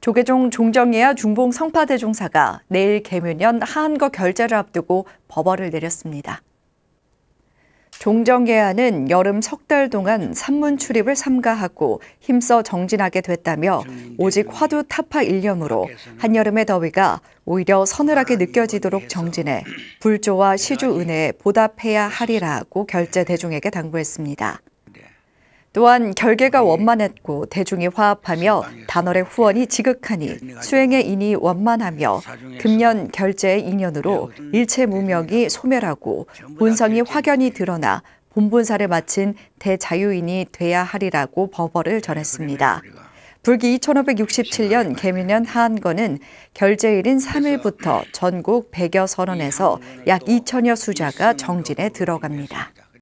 조계종 종정예하 중봉 성파대 종사가 내일 개묘년 하한거 결제를 앞두고 법어를 내렸습니다. 종정예안은 여름 석달 동안 산문 출입을 삼가하고 힘써 정진하게 됐다며 오직 화두 타파 일념으로 한여름의 더위가 오히려 서늘하게 느껴지도록 정진해 불조와 시주 은혜에 보답해야 하리라고 결제 대중에게 당부했습니다. 또한 결계가 네. 원만했고 대중이 화합하며 단월의 후원이 네. 지극하니 수행의 인이 원만하며 금년 결제의 인연으로 일체 무명이 소멸하고 본성이 확연히 드러나 본분사를 마친 대자유인이 돼야 하리라고 법어를 네, 전했습니다. 불기 2567년 개미년 하한건은 결제일인 3일부터 전국 100여 선원에서 약 2천여 수자가 정진에 들어갑니다.